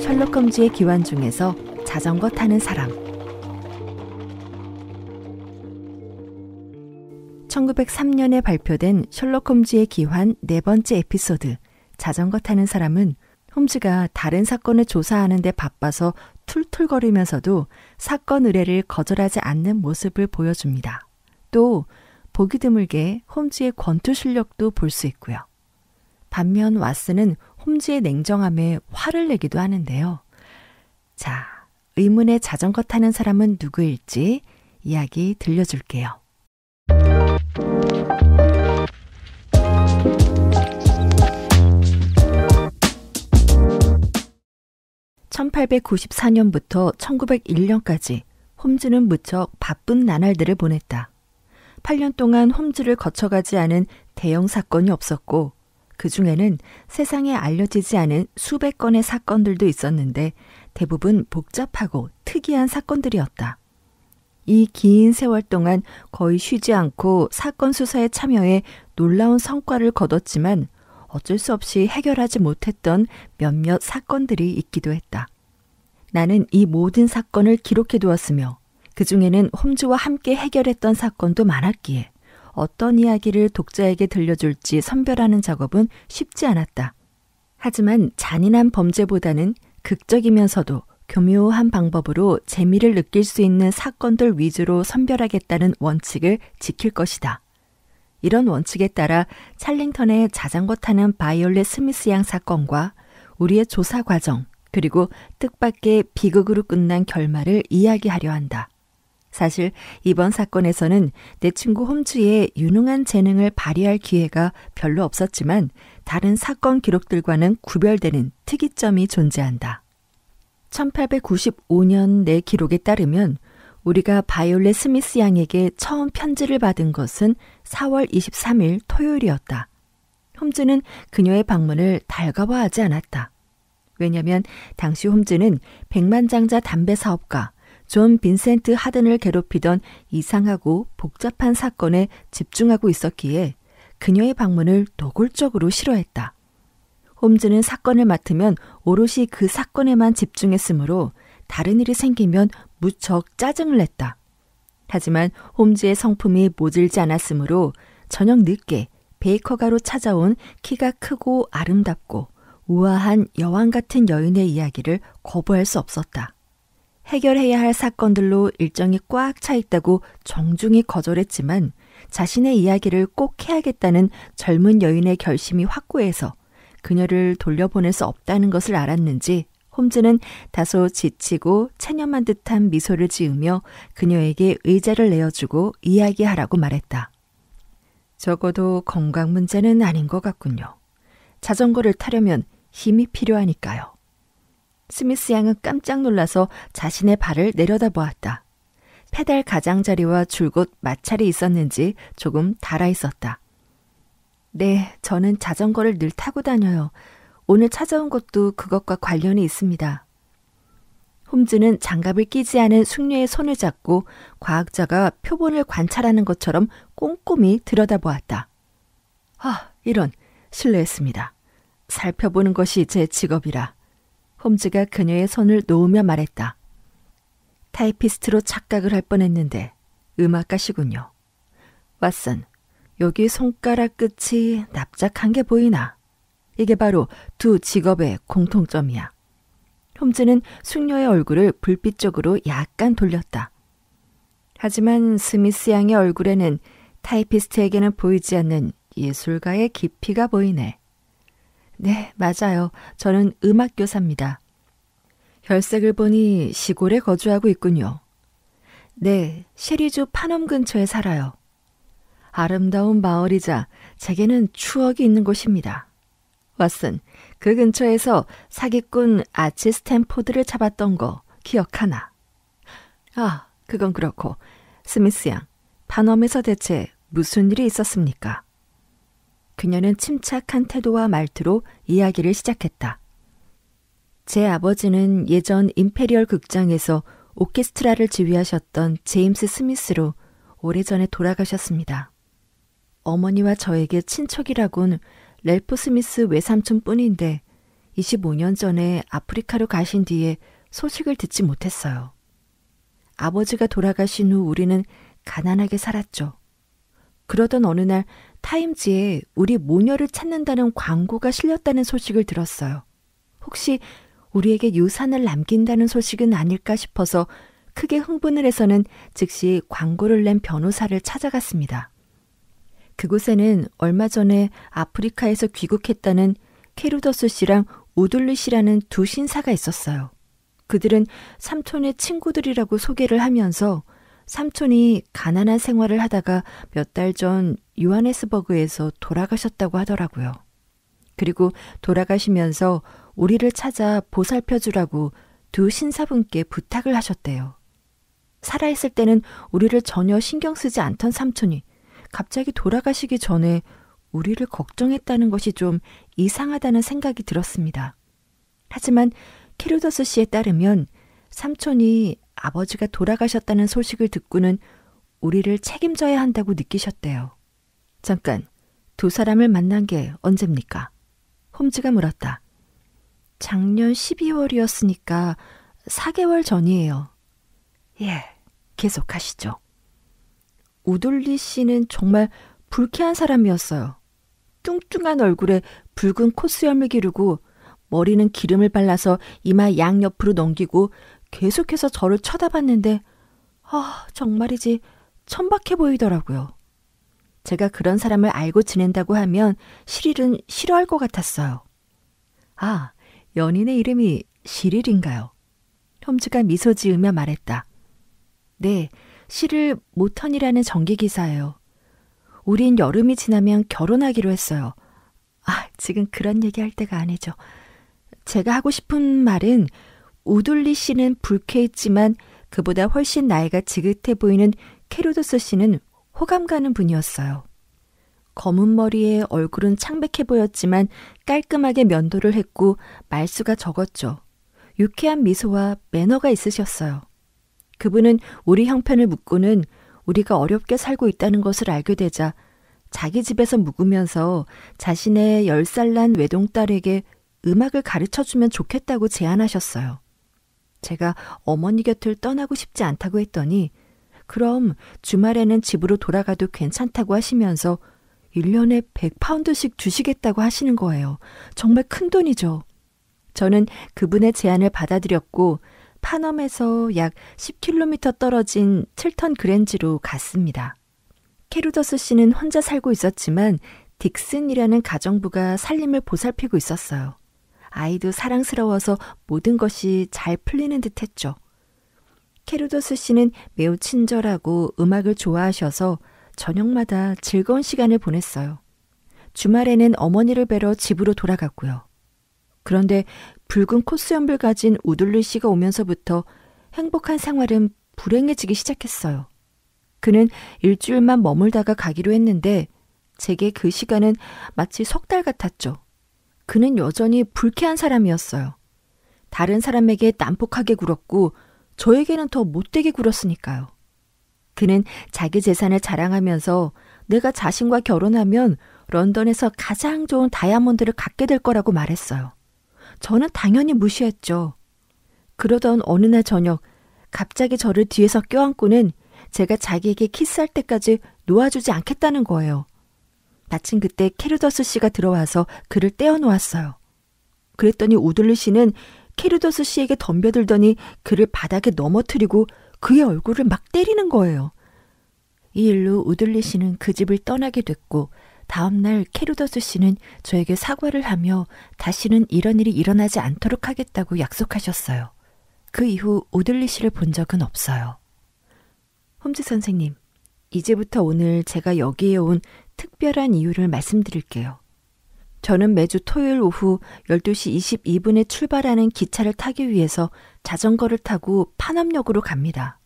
셜록 홈즈의 기환 중에서 자전거 타는 사람 1903년에 발표된 셜록 홈즈의 기환 네 번째 에피소드 자전거 타는 사람은 홈즈가 다른 사건을 조사하는 데 바빠서 툴툴거리면서도 사건 의뢰를 거절하지 않는 모습을 보여줍니다. 또 보기 드물게 홈즈의 권투 실력도 볼 수 있고요. 반면 왓슨은 홈즈의 냉정함에 화를 내기도 하는데요. 자, 의문의 자전거 타는 사람은 누구일지 이야기 들려줄게요. (1894년부터) (1901년까지) 홈즈는 무척 바쁜 나날들을 보냈다. 8년 동안 홈즈를 거쳐가지 않은 대형 사건이 없었고 그 중에는 세상에 알려지지 않은 수백 건의 사건들도 있었는데 대부분 복잡하고 특이한 사건들이었다. 이 긴 세월 동안 거의 쉬지 않고 사건 수사에 참여해 놀라운 성과를 거뒀지만 어쩔 수 없이 해결하지 못했던 몇몇 사건들이 있기도 했다. 나는 이 모든 사건을 기록해 두었으며 그 중에는 홈즈와 함께 해결했던 사건도 많았기에 어떤 이야기를 독자에게 들려줄지 선별하는 작업은 쉽지 않았다. 하지만 잔인한 범죄보다는 극적이면서도 교묘한 방법으로 재미를 느낄 수 있는 사건들 위주로 선별하겠다는 원칙을 지킬 것이다. 이런 원칙에 따라 찰링턴의 자전거 타는 바이올렛 스미스 양 사건과 우리의 조사 과정, 그리고 뜻밖의 비극으로 끝난 결말을 이야기하려 한다. 사실 이번 사건에서는 내 친구 홈즈의 유능한 재능을 발휘할 기회가 별로 없었지만 다른 사건 기록들과는 구별되는 특이점이 존재한다. 1895년 내 기록에 따르면 우리가 바이올렛 스미스 양에게 처음 편지를 받은 것은 4월 23일 토요일이었다. 홈즈는 그녀의 방문을 달가워하지 않았다. 왜냐면 당시 홈즈는 백만장자 담배 사업가, 존 빈센트 하든을 괴롭히던 이상하고 복잡한 사건에 집중하고 있었기에 그녀의 방문을 노골적으로 싫어했다. 홈즈는 사건을 맡으면 오롯이 그 사건에만 집중했으므로 다른 일이 생기면 무척 짜증을 냈다. 하지만 홈즈의 성품이 모질지 않았으므로 저녁 늦게 베이커가로 찾아온 키가 크고 아름답고 우아한 여왕 같은 여인의 이야기를 거부할 수 없었다. 해결해야 할 사건들로 일정이 꽉 차 있다고 정중히 거절했지만 자신의 이야기를 꼭 해야겠다는 젊은 여인의 결심이 확고해서 그녀를 돌려보낼 수 없다는 것을 알았는지 홈즈는 다소 지치고 체념한 듯한 미소를 지으며 그녀에게 의자를 내어주고 이야기하라고 말했다. 적어도 건강 문제는 아닌 것 같군요. 자전거를 타려면 힘이 필요하니까요. 스미스 양은 깜짝 놀라서 자신의 발을 내려다보았다. 페달 가장자리와 줄곧 마찰이 있었는지 조금 달아 있었다. 네, 저는 자전거를 늘 타고 다녀요. 오늘 찾아온 것도 그것과 관련이 있습니다. 홈즈는 장갑을 끼지 않은 숙녀의 손을 잡고 과학자가 표본을 관찰하는 것처럼 꼼꼼히 들여다보았다. 아, 이런, 실례했습니다. 살펴보는 것이 제 직업이라. 홈즈가 그녀의 손을 놓으며 말했다. 타이피스트로 착각을 할 뻔했는데 음악가시군요. 왓슨, 여기 손가락 끝이 납작한 게 보이나? 이게 바로 두 직업의 공통점이야. 홈즈는 숙녀의 얼굴을 불빛 쪽으로 약간 돌렸다. 하지만 스미스 양의 얼굴에는 타이피스트에게는 보이지 않는 예술가의 깊이가 보이네. 네, 맞아요. 저는 음악교사입니다. 혈색을 보니 시골에 거주하고 있군요. 네, 시리주 파넘 근처에 살아요. 아름다운 마을이자 제게는 추억이 있는 곳입니다. 왓슨, 그 근처에서 사기꾼 아치 스탠포드를 잡았던 거 기억하나? 아, 그건 그렇고 스미스 양, 파넘에서 대체 무슨 일이 있었습니까? 그녀는 침착한 태도와 말투로 이야기를 시작했다. 제 아버지는 예전 임페리얼 극장에서 오케스트라를 지휘하셨던 제임스 스미스로 오래전에 돌아가셨습니다. 어머니와 저에게 친척이라곤 렐프 스미스 외삼촌 뿐인데 25년 전에 아프리카로 가신 뒤에 소식을 듣지 못했어요. 아버지가 돌아가신 후 우리는 가난하게 살았죠. 그러던 어느 날 타임지에 우리 모녀를 찾는다는 광고가 실렸다는 소식을 들었어요. 혹시 우리에게 유산을 남긴다는 소식은 아닐까 싶어서 크게 흥분을 해서는 즉시 광고를 낸 변호사를 찾아갔습니다. 그곳에는 얼마 전에 아프리카에서 귀국했다는 케루더스 씨랑 우둘리 씨라는 두 신사가 있었어요. 그들은 삼촌의 친구들이라고 소개를 하면서 삼촌이 가난한 생활을 하다가 몇 달 전 요하네스버그에서 돌아가셨다고 하더라고요. 그리고 돌아가시면서 우리를 찾아 보살펴 주라고 두 신사분께 부탁을 하셨대요. 살아있을 때는 우리를 전혀 신경 쓰지 않던 삼촌이 갑자기 돌아가시기 전에 우리를 걱정했다는 것이 좀 이상하다는 생각이 들었습니다. 하지만 키루더스 씨에 따르면 삼촌이 아버지가 돌아가셨다는 소식을 듣고는 우리를 책임져야 한다고 느끼셨대요. 잠깐, 두 사람을 만난 게 언제입니까? 홈즈가 물었다. 작년 12월이었으니까 4개월 전이에요. 예, 계속하시죠. 우돌리 씨는 정말 불쾌한 사람이었어요. 뚱뚱한 얼굴에 붉은 콧수염을 기르고 머리는 기름을 발라서 이마 양옆으로 넘기고 계속해서 저를 쳐다봤는데, 아, 정말이지, 천박해 보이더라고요. 제가 그런 사람을 알고 지낸다고 하면 시릴은 싫어할 것 같았어요. 아, 연인의 이름이 시릴인가요? 홈즈가 미소 지으며 말했다. 네, 시릴 모턴이라는 전기기사예요. 우린 여름이 지나면 결혼하기로 했어요. 아, 지금 그런 얘기 할 때가 아니죠. 제가 하고 싶은 말은 오돌리 씨는 불쾌했지만 그보다 훨씬 나이가 지긋해 보이는 캐로도스 씨는 호감 가는 분이었어요. 검은 머리에 얼굴은 창백해 보였지만 깔끔하게 면도를 했고 말수가 적었죠. 유쾌한 미소와 매너가 있으셨어요. 그분은 우리 형편을 묻고는 우리가 어렵게 살고 있다는 것을 알게 되자 자기 집에서 묵으면서 자신의 10살 난 외동딸에게 음악을 가르쳐 주면 좋겠다고 제안하셨어요. 제가 어머니 곁을 떠나고 싶지 않다고 했더니 그럼 주말에는 집으로 돌아가도 괜찮다고 하시면서 1년에 100파운드씩 주시겠다고 하시는 거예요. 정말 큰 돈이죠. 저는 그분의 제안을 받아들였고 파넘에서 약 10km 떨어진 칠턴 그랜지로 갔습니다. 캐루더스 씨는 혼자 살고 있었지만 딕슨이라는 가정부가 살림을 보살피고 있었어요. 아이도 사랑스러워서 모든 것이 잘 풀리는 듯 했죠. 캐루더스 씨는 매우 친절하고 음악을 좋아하셔서 저녁마다 즐거운 시간을 보냈어요. 주말에는 어머니를 뵈러 집으로 돌아갔고요. 그런데 붉은 코수염을 가진 우둘리 씨가 오면서부터 행복한 생활은 불행해지기 시작했어요. 그는 일주일만 머물다가 가기로 했는데 제게 그 시간은 마치 석 달 같았죠. 그는 여전히 불쾌한 사람이었어요. 다른 사람에게 난폭하게 굴었고 저에게는 더 못되게 굴었으니까요. 그는 자기 재산을 자랑하면서 내가 자신과 결혼하면 런던에서 가장 좋은 다이아몬드를 갖게 될 거라고 말했어요. 저는 당연히 무시했죠. 그러던 어느 날 저녁 갑자기 저를 뒤에서 껴안고는 제가 자기에게 키스할 때까지 놓아주지 않겠다는 거예요. 마침 그때 케르더스 씨가 들어와서 그를 떼어놓았어요. 그랬더니 우들리 씨는 케르더스 씨에게 덤벼들더니 그를 바닥에 넘어뜨리고 그의 얼굴을 막 때리는 거예요. 이 일로 우들리 씨는 그 집을 떠나게 됐고 다음날 케르더스 씨는 저에게 사과를 하며 다시는 이런 일이 일어나지 않도록 하겠다고 약속하셨어요. 그 이후 우들리 씨를 본 적은 없어요. 홈즈 선생님, 이제부터 오늘 제가 여기에 온 특별한 이유를 말씀드릴게요. 저는 매주 토요일 오후 12시 22분에 출발하는 기차를 타기 위해서 자전거를 타고 판업역으로 갑니다.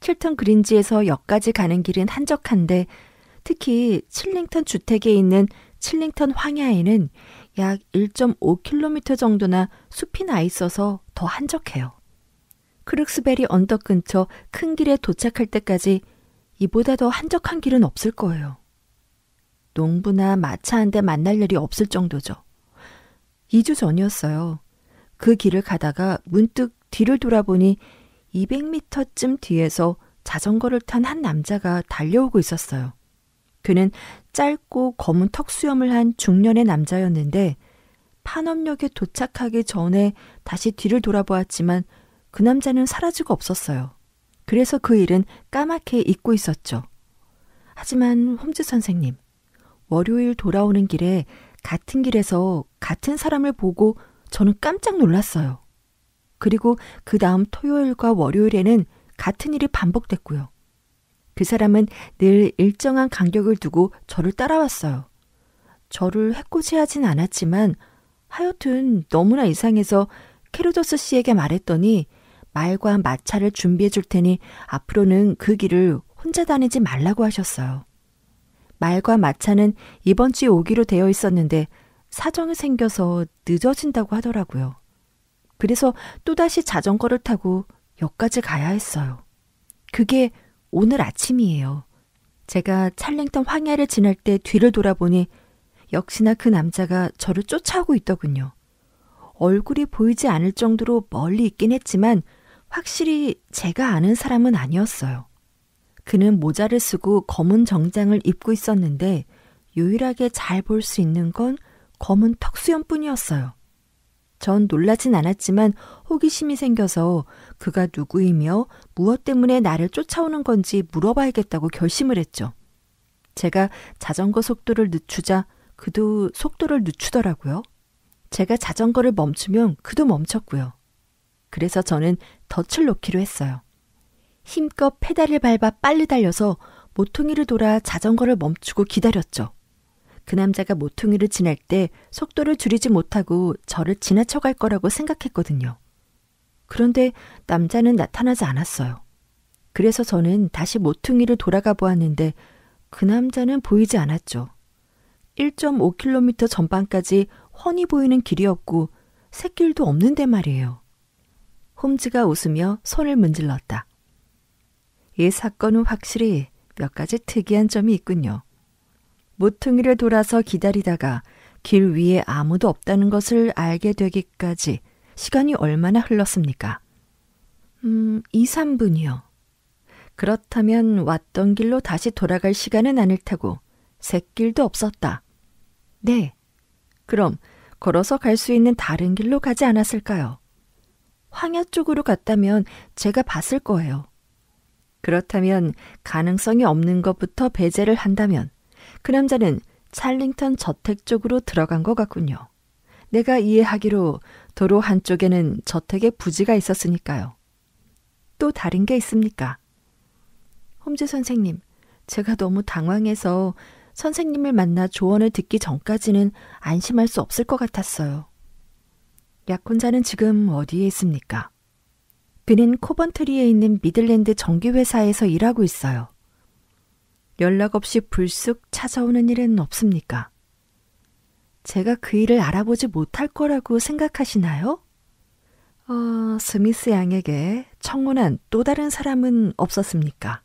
칠턴 그린지에서 역까지 가는 길은 한적한데 특히 칠링턴 주택에 있는 칠링턴 황야에는 약 1.5km 정도나 숲이 나 있어서 더 한적해요. 크룩스베리 언덕 근처 큰 길에 도착할 때까지 이보다 더 한적한 길은 없을 거예요. 농부나 마차 한테 만날 일이 없을 정도죠. 2주 전이었어요. 그 길을 가다가 문득 뒤를 돌아보니 200m쯤 뒤에서 자전거를 탄 한 남자가 달려오고 있었어요. 그는 짧고 검은 턱수염을 한 중년의 남자였는데 판업역에 도착하기 전에 다시 뒤를 돌아보았지만 그 남자는 사라지고 없었어요. 그래서 그 일은 까맣게 잊고 있었죠. 하지만 홈즈 선생님, 월요일 돌아오는 길에 같은 길에서 같은 사람을 보고 저는 깜짝 놀랐어요. 그리고 그 다음 토요일과 월요일에는 같은 일이 반복됐고요. 그 사람은 늘 일정한 간격을 두고 저를 따라왔어요. 저를 해코지하진 않았지만 하여튼 너무나 이상해서 캐르도스 씨에게 말했더니 말과 마차를 준비해 줄 테니 앞으로는 그 길을 혼자 다니지 말라고 하셨어요. 말과 마차는 이번 주에 오기로 되어 있었는데 사정이 생겨서 늦어진다고 하더라고요. 그래서 또다시 자전거를 타고 역까지 가야 했어요. 그게 오늘 아침이에요. 제가 찰랭턴 황야를 지날 때 뒤를 돌아보니 역시나 그 남자가 저를 쫓아오고 있더군요. 얼굴이 보이지 않을 정도로 멀리 있긴 했지만 확실히 제가 아는 사람은 아니었어요. 그는 모자를 쓰고 검은 정장을 입고 있었는데 유일하게 잘 볼 수 있는 건 검은 턱수염 뿐이었어요. 전 놀라진 않았지만 호기심이 생겨서 그가 누구이며 무엇 때문에 나를 쫓아오는 건지 물어봐야겠다고 결심을 했죠. 제가 자전거 속도를 늦추자 그도 속도를 늦추더라고요. 제가 자전거를 멈추면 그도 멈췄고요. 그래서 저는 덫을 놓기로 했어요. 힘껏 페달을 밟아 빨리 달려서 모퉁이를 돌아 자전거를 멈추고 기다렸죠. 그 남자가 모퉁이를 지날 때 속도를 줄이지 못하고 저를 지나쳐 갈 거라고 생각했거든요. 그런데 남자는 나타나지 않았어요. 그래서 저는 다시 모퉁이를 돌아가 보았는데 그 남자는 보이지 않았죠. 1.5km 전방까지 훤히 보이는 길이었고 새길도 없는데 말이에요. 홈즈가 웃으며 손을 문질렀다. 이 사건은 확실히 몇 가지 특이한 점이 있군요. 모퉁이를 돌아서 기다리다가 길 위에 아무도 없다는 것을 알게 되기까지 시간이 얼마나 흘렀습니까? 음, 2, 3분이요. 그렇다면 왔던 길로 다시 돌아갈 시간은 아닐 테고, 샛길도 없었다. 네. 그럼 걸어서 갈 수 있는 다른 길로 가지 않았을까요? 황야 쪽으로 갔다면 제가 봤을 거예요. 그렇다면 가능성이 없는 것부터 배제를 한다면 그 남자는 찰링턴 저택 쪽으로 들어간 것 같군요. 내가 이해하기로 도로 한쪽에는 저택의 부지가 있었으니까요. 또 다른 게 있습니까? 홈즈 선생님, 제가 너무 당황해서 선생님을 만나 조언을 듣기 전까지는 안심할 수 없을 것 같았어요. 약혼자는 지금 어디에 있습니까? 그는 코번트리에 있는 미들랜드 정기회사에서 일하고 있어요. 연락 없이 불쑥 찾아오는 일은 없습니까? 제가 그 일을 알아보지 못할 거라고 생각하시나요? 어, 스미스 양에게 청혼한 또 다른 사람은 없었습니까?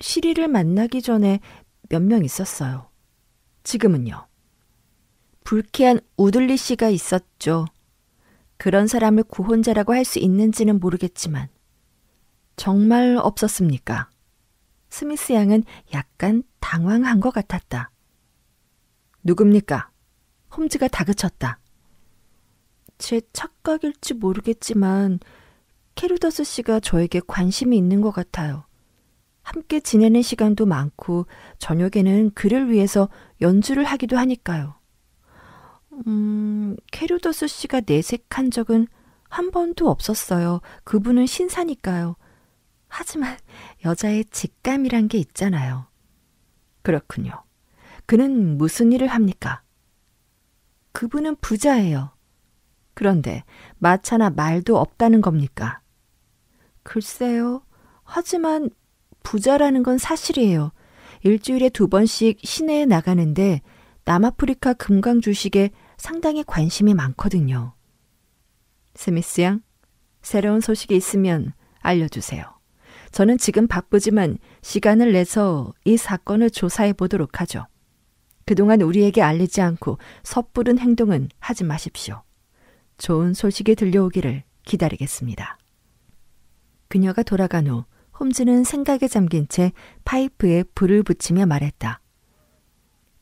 시리를 만나기 전에 몇 명 있었어요. 지금은요? 불쾌한 우둘리 씨가 있었죠. 그런 사람을 구혼자라고 할 수 있는지는 모르겠지만 정말 없었습니까? 스미스 양은 약간 당황한 것 같았다. 누굽니까? 홈즈가 다그쳤다. 제 착각일지 모르겠지만 캐루더스 씨가 저에게 관심이 있는 것 같아요. 함께 지내는 시간도 많고 저녁에는 그를 위해서 연주를 하기도 하니까요. 음, 캐루더스 씨가 내색한 적은 한 번도 없었어요. 그분은 신사니까요. 하지만 여자의 직감이란 게 있잖아요. 그렇군요. 그는 무슨 일을 합니까? 그분은 부자예요. 그런데 마차나 말도 없다는 겁니까? 글쎄요. 하지만 부자라는 건 사실이에요. 일주일에 두 번씩 시내에 나가는데 남아프리카 금강 주식에 상당히 관심이 많거든요. 스미스 양, 새로운 소식이 있으면 알려주세요. 저는 지금 바쁘지만 시간을 내서 이 사건을 조사해 보도록 하죠. 그동안 우리에게 알리지 않고 섣부른 행동은 하지 마십시오. 좋은 소식이 들려오기를 기다리겠습니다. 그녀가 돌아간 후 홈즈는 생각에 잠긴 채 파이프에 불을 붙이며 말했다.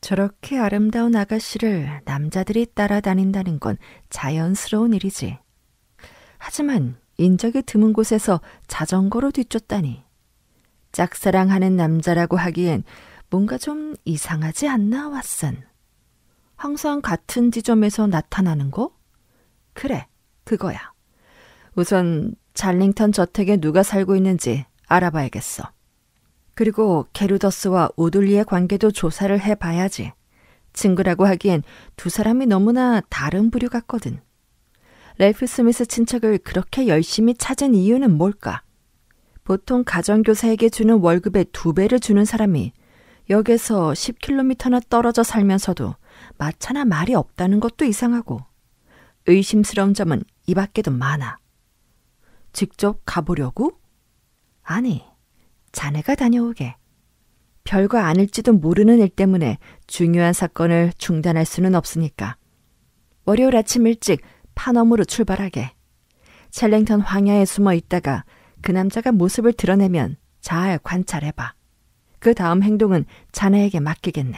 저렇게 아름다운 아가씨를 남자들이 따라다닌다는 건 자연스러운 일이지. 하지만 인적이 드문 곳에서 자전거로 뒤쫓다니. 짝사랑하는 남자라고 하기엔 뭔가 좀 이상하지 않나, 왓슨? 항상 같은 지점에서 나타나는 거? 그래, 그거야. 우선 잘링턴 저택에 누가 살고 있는지 알아봐야겠어. 그리고 게루더스와 오둘리의 관계도 조사를 해봐야지. 친구라고 하기엔 두 사람이 너무나 다른 부류 같거든. 랄프 스미스 친척을 그렇게 열심히 찾은 이유는 뭘까? 보통 가정교사에게 주는 월급의 두 배를 주는 사람이 역에서 10km나 떨어져 살면서도 마차나 말이 없다는 것도 이상하고 의심스러운 점은 이 밖에도 많아. 직접 가보려고? 아니, 자네가 다녀오게. 별거 아닐지도 모르는 일 때문에 중요한 사건을 중단할 수는 없으니까. 월요일 아침 일찍 파넘으로 출발하게. 챌랭턴 황야에 숨어 있다가 그 남자가 모습을 드러내면 잘 관찰해봐. 그 다음 행동은 자네에게 맡기겠네.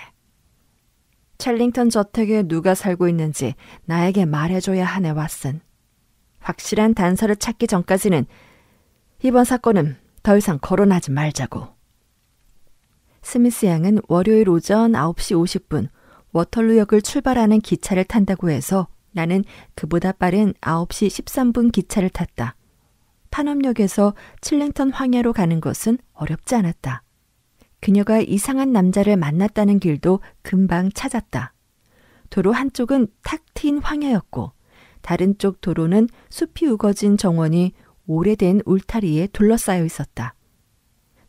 챌링턴 저택에 누가 살고 있는지 나에게 말해줘야 하네 왓슨. 확실한 단서를 찾기 전까지는 이번 사건은 더 이상 거론하지 말자고. 스미스 양은 월요일 오전 9시 50분 워털루역을 출발하는 기차를 탄다고 해서 나는 그보다 빠른 9시 13분 기차를 탔다. 판업역에서 칠링턴 황야로 가는 것은 어렵지 않았다. 그녀가 이상한 남자를 만났다는 길도 금방 찾았다. 도로 한쪽은 탁 트인 황야였고 다른 쪽 도로는 숲이 우거진 정원이 오래된 울타리에 둘러싸여 있었다.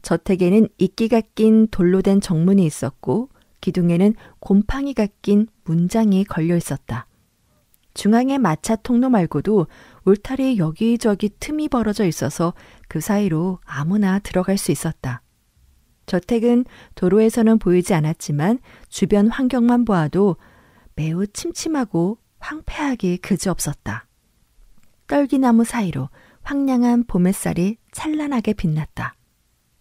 저택에는 이끼가 낀 돌로 된 정문이 있었고 기둥에는 곰팡이가 낀 문장이 걸려 있었다. 중앙의 마차 통로 말고도 울타리 여기저기 틈이 벌어져 있어서 그 사이로 아무나 들어갈 수 있었다. 저택은 도로에서는 보이지 않았지만 주변 환경만 보아도 매우 침침하고 황폐하기 그지없었다. 떨기나무 사이로 황량한 봄햇살이 찬란하게 빛났다.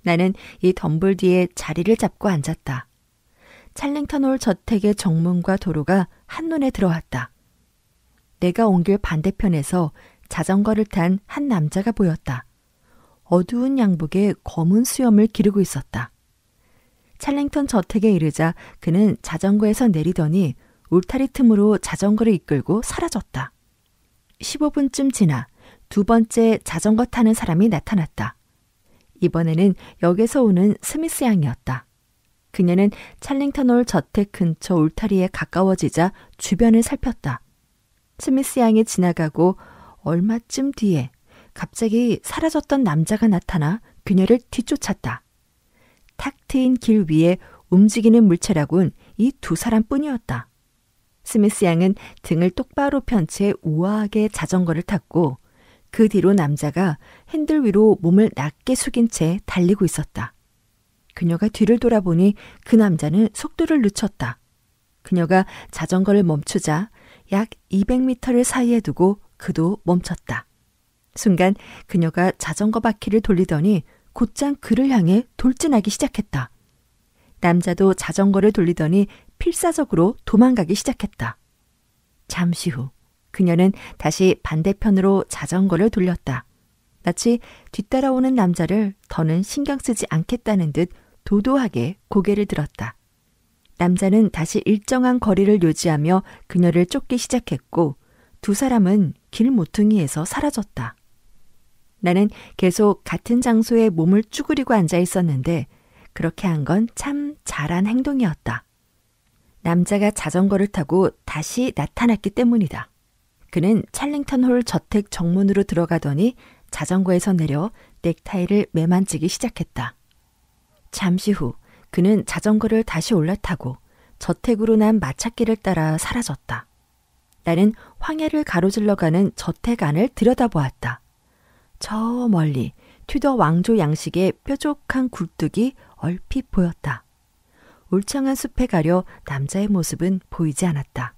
나는 이 덤불 뒤에 자리를 잡고 앉았다. 찰링턴홀 저택의 정문과 도로가 한눈에 들어왔다. 내가 온 길 반대편에서 자전거를 탄 한 남자가 보였다. 어두운 양복에 검은 수염을 기르고 있었다. 찰링턴 저택에 이르자 그는 자전거에서 내리더니 울타리 틈으로 자전거를 이끌고 사라졌다. 15분쯤 지나 두 번째 자전거 타는 사람이 나타났다. 이번에는 역에서 오는 스미스 양이었다. 그녀는 찰링턴홀 저택 근처 울타리에 가까워지자 주변을 살폈다. 스미스 양이 지나가고 얼마쯤 뒤에 갑자기 사라졌던 남자가 나타나 그녀를 뒤쫓았다. 탁 트인 길 위에 움직이는 물체라곤 이 두 사람뿐이었다. 스미스 양은 등을 똑바로 편 채 우아하게 자전거를 탔고 그 뒤로 남자가 핸들 위로 몸을 낮게 숙인 채 달리고 있었다. 그녀가 뒤를 돌아보니 그 남자는 속도를 늦췄다. 그녀가 자전거를 멈추자 약 200m를 사이에 두고 그도 멈췄다. 순간 그녀가 자전거 바퀴를 돌리더니 곧장 그를 향해 돌진하기 시작했다. 남자도 자전거를 돌리더니 필사적으로 도망가기 시작했다. 잠시 후 그녀는 다시 반대편으로 자전거를 돌렸다. 마치 뒤따라오는 남자를 더는 신경 쓰지 않겠다는 듯 도도하게 고개를 들었다. 남자는 다시 일정한 거리를 요지하며 그녀를 쫓기 시작했고 두 사람은 길 모퉁이에서 사라졌다. 나는 계속 같은 장소에 몸을 쭈그리고 앉아 있었는데 그렇게 한 건 참 잘한 행동이었다. 남자가 자전거를 타고 다시 나타났기 때문이다. 그는 찰링턴홀 저택 정문으로 들어가더니 자전거에서 내려 넥타이를 매만지기 시작했다. 잠시 후 그는 자전거를 다시 올라타고 저택으로 난 마찻길을 따라 사라졌다. 나는 황야를 가로질러 가는 저택 안을 들여다보았다. 저 멀리 튜더 왕조 양식의 뾰족한 굴뚝이 얼핏 보였다. 울창한 숲에 가려 남자의 모습은 보이지 않았다.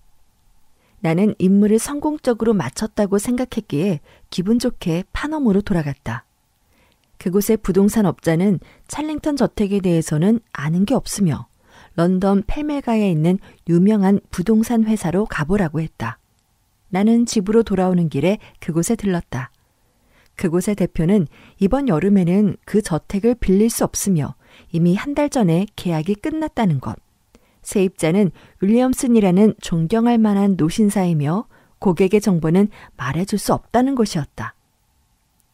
나는 임무를 성공적으로 마쳤다고 생각했기에 기분 좋게 파넘으로 돌아갔다. 그곳의 부동산 업자는 찰링턴 저택에 대해서는 아는 게 없으며 런던 펠멜가에 있는 유명한 부동산 회사로 가보라고 했다. 나는 집으로 돌아오는 길에 그곳에 들렀다. 그곳의 대표는 이번 여름에는 그 저택을 빌릴 수 없으며 이미 한 달 전에 계약이 끝났다는 것. 세입자는 윌리엄슨이라는 존경할 만한 노신사이며 고객의 정보는 말해줄 수 없다는 것이었다.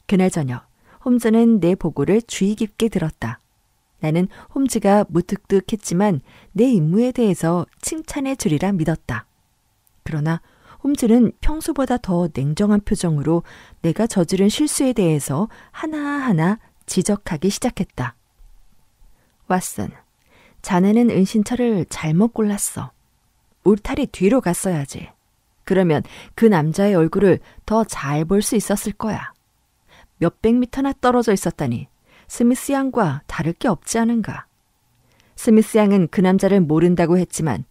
그날 저녁, 홈즈는 내 보고를 주의 깊게 들었다. 나는 홈즈가 무뚝뚝했지만 내 임무에 대해서 칭찬해 주리라 믿었다. 그러나 홈즈는 평소보다 더 냉정한 표정으로 내가 저지른 실수에 대해서 하나하나 지적하기 시작했다. 왓슨, 자네는 은신처를 잘못 골랐어. 울타리 뒤로 갔어야지. 그러면 그 남자의 얼굴을 더 잘 볼 수 있었을 거야. 몇 백 미터나 떨어져 있었다니 스미스 양과 다를 게 없지 않은가. 스미스 양은 그 남자를 모른다고 했지만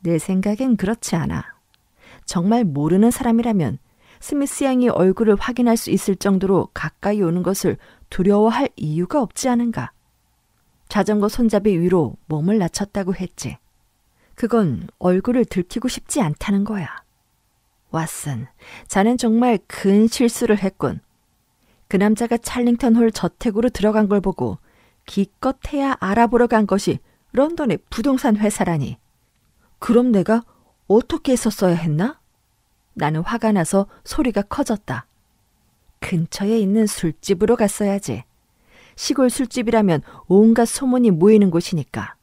내 생각엔 그렇지 않아. 정말 모르는 사람이라면 스미스 양이 얼굴을 확인할 수 있을 정도로 가까이 오는 것을 두려워할 이유가 없지 않은가. 자전거 손잡이 위로 몸을 낮췄다고 했지. 그건 얼굴을 들키고 싶지 않다는 거야. 왓슨, 자넨 정말 큰 실수를 했군. 그 남자가 찰링턴 홀 저택으로 들어간 걸 보고 기껏해야 알아보러 간 것이 런던의 부동산 회사라니. 그럼 내가 어떻게 했었어야 했나? 나는 화가 나서 소리가 커졌다. 근처에 있는 술집으로 갔어야지. 시골 술집이라면 온갖 소문이 모이는 곳이니까.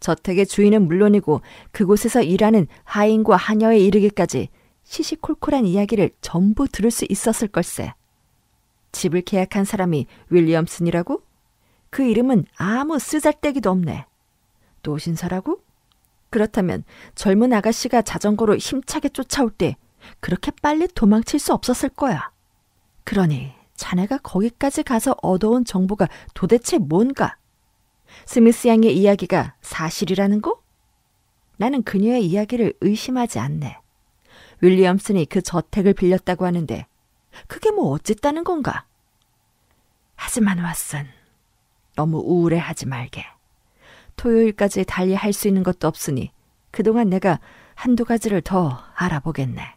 저택의 주인은 물론이고 그곳에서 일하는 하인과 하녀에 이르기까지 시시콜콜한 이야기를 전부 들을 수 있었을 걸세. 집을 계약한 사람이 윌리엄슨이라고? 그 이름은 아무 쓰잘데기도 없네. 노신사라고? 그렇다면 젊은 아가씨가 자전거로 힘차게 쫓아올 때 그렇게 빨리 도망칠 수 없었을 거야. 그러니 자네가 거기까지 가서 얻어온 정보가 도대체 뭔가? 스미스 양의 이야기가 사실이라는 거? 나는 그녀의 이야기를 의심하지 않네. 윌리엄슨이 그 저택을 빌렸다고 하는데 그게 뭐 어쨌다는 건가? 하지만 왓슨, 너무 우울해하지 말게. 토요일까지 달리 할 수 있는 것도 없으니 그동안 내가 한두 가지를 더 알아보겠네.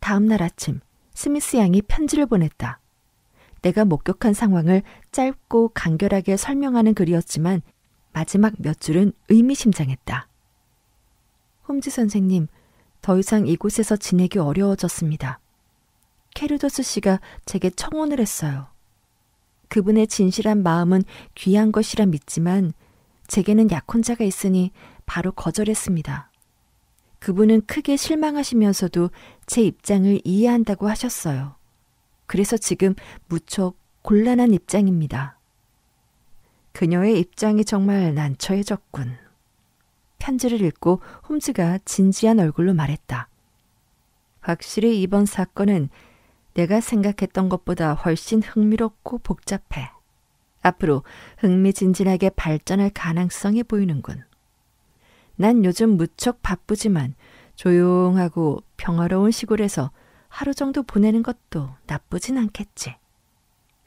다음 날 아침 스미스 양이 편지를 보냈다. 내가 목격한 상황을 짧고 간결하게 설명하는 글이었지만 마지막 몇 줄은 의미심장했다. 홈즈 선생님, 더 이상 이곳에서 지내기 어려워졌습니다. 캐르더스 씨가 제게 청혼을 했어요. 그분의 진실한 마음은 귀한 것이라 믿지만 제게는 약혼자가 있으니 바로 거절했습니다. 그분은 크게 실망하시면서도 제 입장을 이해한다고 하셨어요. 그래서 지금 무척 곤란한 입장입니다. 그녀의 입장이 정말 난처해졌군. 편지를 읽고 홈즈가 진지한 얼굴로 말했다. 확실히 이번 사건은 내가 생각했던 것보다 훨씬 흥미롭고 복잡해. 앞으로 흥미진진하게 발전할 가능성이 보이는군. 난 요즘 무척 바쁘지만 조용하고 평화로운 시골에서 하루 정도 보내는 것도 나쁘진 않겠지.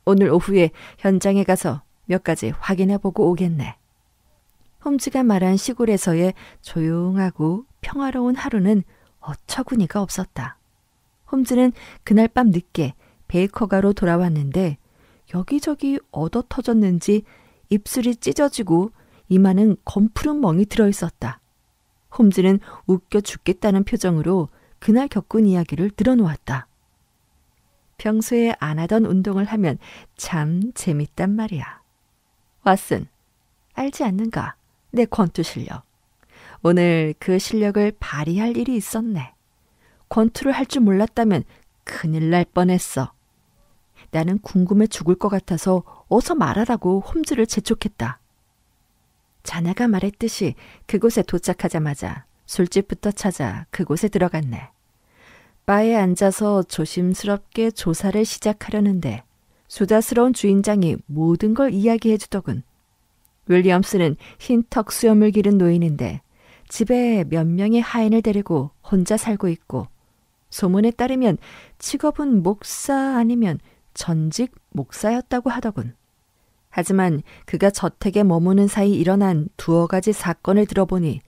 오늘 오후에 현장에 가서 몇 가지 확인해 보고 오겠네. 홈즈가 말한 시골에서의 조용하고 평화로운 하루는 어처구니가 없었다. 홈즈는 그날 밤 늦게 베이커가로 돌아왔는데 여기저기 얻어 터졌는지 입술이 찢어지고 이마는 검푸른 멍이 들어 있었다. 홈즈는 웃겨 죽겠다는 표정으로 그날 겪은 이야기를 들어놓았다. 평소에 안 하던 운동을 하면 참 재밌단 말이야. 왓슨, 알지 않는가? 내 권투 실력. 오늘 그 실력을 발휘할 일이 있었네. 권투를 할 줄 몰랐다면 큰일 날 뻔했어. 나는 궁금해 죽을 것 같아서 어서 말하라고 홈즈를 재촉했다. 자네가 말했듯이 그곳에 도착하자마자 술집부터 찾아 그곳에 들어갔네. 바에 앉아서 조심스럽게 조사를 시작하려는데 수다스러운 주인장이 모든 걸 이야기해 주더군. 윌리엄스는 흰 턱 수염을 기른 노인인데 집에 몇 명의 하인을 데리고 혼자 살고 있고 소문에 따르면 직업은 목사 아니면 전직 목사였다고 하더군. 하지만 그가 저택에 머무는 사이 일어난 두어 가지 사건을 들어보니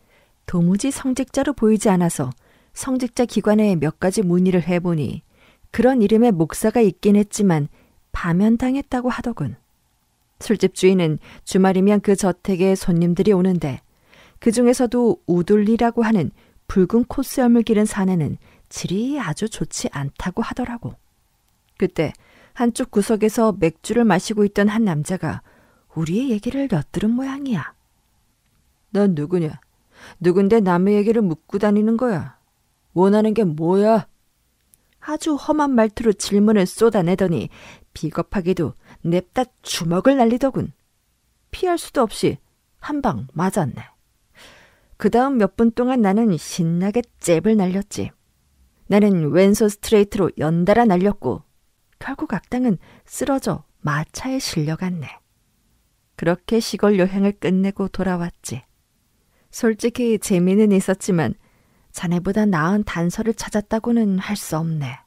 도무지 성직자로 보이지 않아서 성직자 기관에 몇 가지 문의를 해보니 그런 이름의 목사가 있긴 했지만 파면당했다고 하더군. 술집 주인은 주말이면 그 저택에 손님들이 오는데 그 중에서도 우둘리라고 하는 붉은 코스염을 기른 사내는 질이 아주 좋지 않다고 하더라고. 그때 한쪽 구석에서 맥주를 마시고 있던 한 남자가 우리의 얘기를 엿들은 모양이야. 넌 누구냐? 누군데 남의 얘기를 묻고 다니는 거야? 원하는 게 뭐야? 아주 험한 말투로 질문을 쏟아내더니 비겁하게도 냅다 주먹을 날리더군. 피할 수도 없이 한 방 맞았네. 그 다음 몇 분 동안 나는 신나게 잽을 날렸지. 나는 왼손 스트레이트로 연달아 날렸고 결국 악당은 쓰러져 마차에 실려갔네. 그렇게 시골 여행을 끝내고 돌아왔지. 솔직히 재미는 있었지만 자네보다 나은 단서를 찾았다고는 할 수 없네.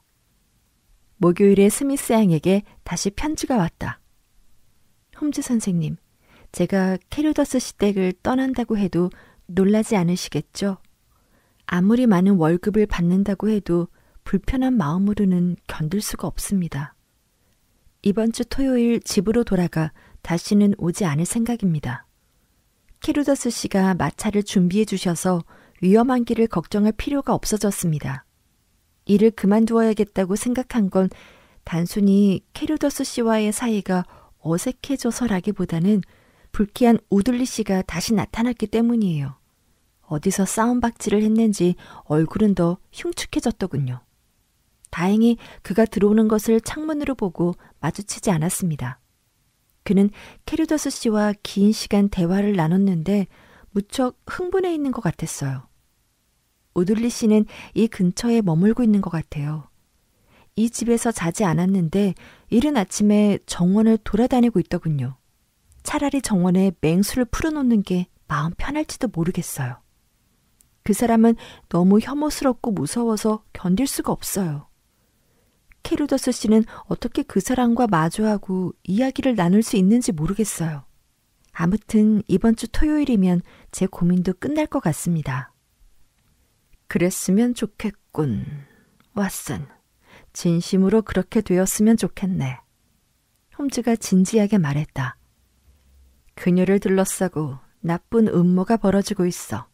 목요일에 스미스 양에게 다시 편지가 왔다. 홈즈 선생님, 제가 캐리더스 시댁을 떠난다고 해도 놀라지 않으시겠죠? 아무리 많은 월급을 받는다고 해도 불편한 마음으로는 견딜 수가 없습니다. 이번 주 토요일 집으로 돌아가 다시는 오지 않을 생각입니다. 캐루더스 씨가 마차를 준비해 주셔서 위험한 길을 걱정할 필요가 없어졌습니다. 일을 그만두어야겠다고 생각한 건 단순히 캐루더스 씨와의 사이가 어색해져서라기보다는 불쾌한 우들리 씨가 다시 나타났기 때문이에요. 어디서 싸움박질을 했는지 얼굴은 더 흉측해졌더군요. 다행히 그가 들어오는 것을 창문으로 보고 마주치지 않았습니다. 그는 캐루더스 씨와 긴 시간 대화를 나눴는데 무척 흥분해 있는 것 같았어요. 오들리 씨는 이 근처에 머물고 있는 것 같아요. 이 집에서 자지 않았는데 이른 아침에 정원을 돌아다니고 있더군요. 차라리 정원에 맹수를 풀어놓는 게 마음 편할지도 모르겠어요. 그 사람은 너무 혐오스럽고 무서워서 견딜 수가 없어요. 캐루더스 씨는 어떻게 그 사람과 마주하고 이야기를 나눌 수 있는지 모르겠어요. 아무튼 이번 주 토요일이면 제 고민도 끝날 것 같습니다. 그랬으면 좋겠군. 왓슨. 진심으로 그렇게 되었으면 좋겠네. 홈즈가 진지하게 말했다. 그녀를 둘러싸고 나쁜 음모가 벌어지고 있어.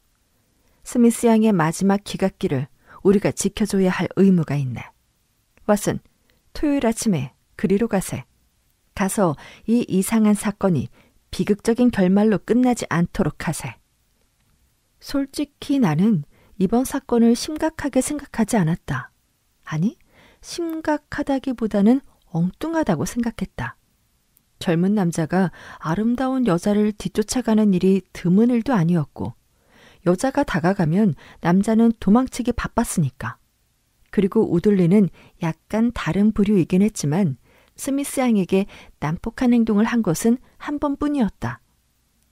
스미스 양의 마지막 기각기를 우리가 지켜줘야 할 의무가 있네. 왓슨, 토요일 아침에 그리로 가세. 가서 이 이상한 사건이 비극적인 결말로 끝나지 않도록 하세. 솔직히 나는 이번 사건을 심각하게 생각하지 않았다. 아니, 심각하다기보다는 엉뚱하다고 생각했다. 젊은 남자가 아름다운 여자를 뒤쫓아가는 일이 드문 일도 아니었고, 여자가 다가가면 남자는 도망치기 바빴으니까. 그리고 우둘리는 약간 다른 부류이긴 했지만 스미스 양에게 난폭한 행동을 한 것은 한 번뿐이었다.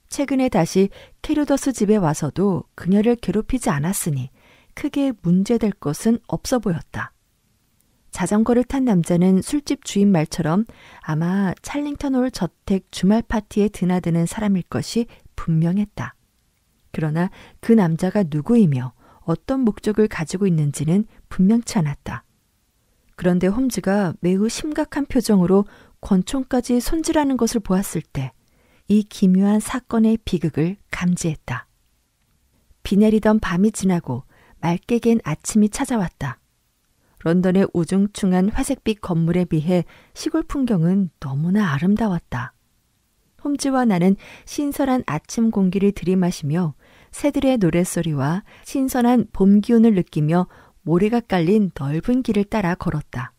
최근에 다시 캐루더스 집에 와서도 그녀를 괴롭히지 않았으니 크게 문제될 것은 없어 보였다. 자전거를 탄 남자는 술집 주인 말처럼 아마 찰링턴홀 저택 주말 파티에 드나드는 사람일 것이 분명했다. 그러나 그 남자가 누구이며 어떤 목적을 가지고 있는지는 분명치 않았다. 그런데 홈즈가 매우 심각한 표정으로 권총까지 손질하는 것을 보았을 때 이 기묘한 사건의 비극을 감지했다. 비 내리던 밤이 지나고 맑게 갠 아침이 찾아왔다. 런던의 우중충한 회색빛 건물에 비해 시골 풍경은 너무나 아름다웠다. 홈즈와 나는 신선한 아침 공기를 들이마시며 새들의 노랫소리와 신선한 봄 기운을 느끼며 모래가 깔린 넓은 길을 따라 걸었다.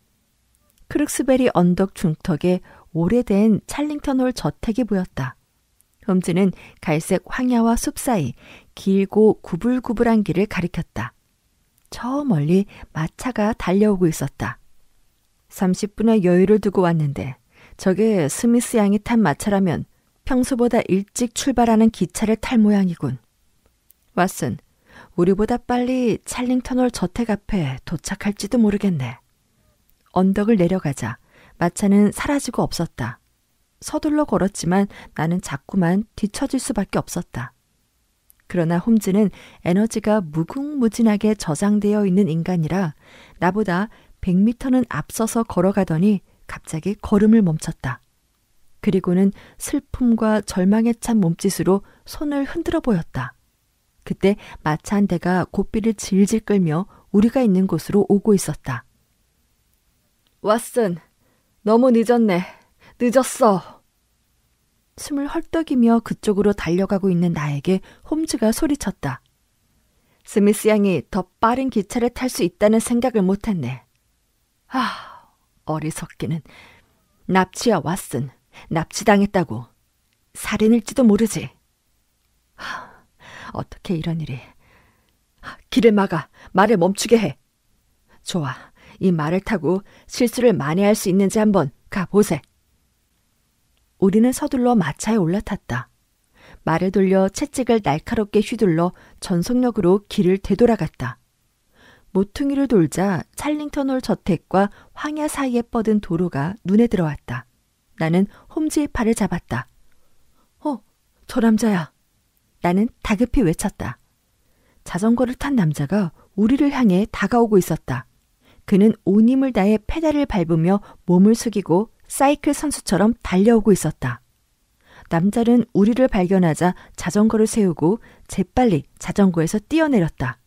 크룩스베리 언덕 중턱에 오래된 찰링턴홀 저택이 보였다. 험즈는 갈색 황야와 숲 사이 길고 구불구불한 길을 가리켰다. 저 멀리 마차가 달려오고 있었다. 30분의 여유를 두고 왔는데 저게 스미스 양이 탄 마차라면 평소보다 일찍 출발하는 기차를 탈 모양이군. 왓슨, 우리보다 빨리 찰링터널 저택 앞에 도착할지도 모르겠네. 언덕을 내려가자 마차는 사라지고 없었다. 서둘러 걸었지만 나는 자꾸만 뒤처질 수밖에 없었다. 그러나 홈즈는 에너지가 무궁무진하게 저장되어 있는 인간이라 나보다 100m는 앞서서 걸어가더니 갑자기 걸음을 멈췄다. 그리고는 슬픔과 절망에 찬 몸짓으로 손을 흔들어 보였다. 그때 마차 한 대가 고삐를 질질 끌며 우리가 있는 곳으로 오고 있었다. 왓슨, 너무 늦었네. 늦었어. 숨을 헐떡이며 그쪽으로 달려가고 있는 나에게 홈즈가 소리쳤다. 스미스 양이 더 빠른 기차를 탈 수 있다는 생각을 못했네. 아, 어리석기는. 납치야 왓슨, 납치당했다고. 살인일지도 모르지. 하, 어떻게 이런 일이. 길을 막아. 말을 멈추게 해. 좋아. 이 말을 타고 실수를 만회할 수 있는지 한번 가보세. 우리는 서둘러 마차에 올라탔다. 말을 돌려 채찍을 날카롭게 휘둘러 전속력으로 길을 되돌아갔다. 모퉁이를 돌자 찰링턴홀 저택과 황야 사이에 뻗은 도로가 눈에 들어왔다. 나는 홈즈의 팔을 잡았다. 어, 저 남자야. 나는 다급히 외쳤다. 자전거를 탄 남자가 우리를 향해 다가오고 있었다. 그는 온 힘을 다해 페달을 밟으며 몸을 숙이고 사이클 선수처럼 달려오고 있었다. 남자는 우리를 발견하자 자전거를 세우고 재빨리 자전거에서 뛰어내렸다.